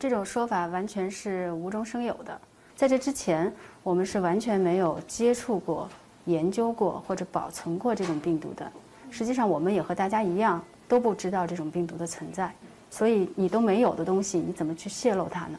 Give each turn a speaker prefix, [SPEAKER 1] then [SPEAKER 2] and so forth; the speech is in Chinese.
[SPEAKER 1] 这种说法完全是无中生有的。在这之前，我们是完全没有接触过、研究过或者保存过这种病毒的。实际上，我们也和大家一样，都不知道这种病毒的存在。所以，你都没有的东西，你怎么去泄露它呢？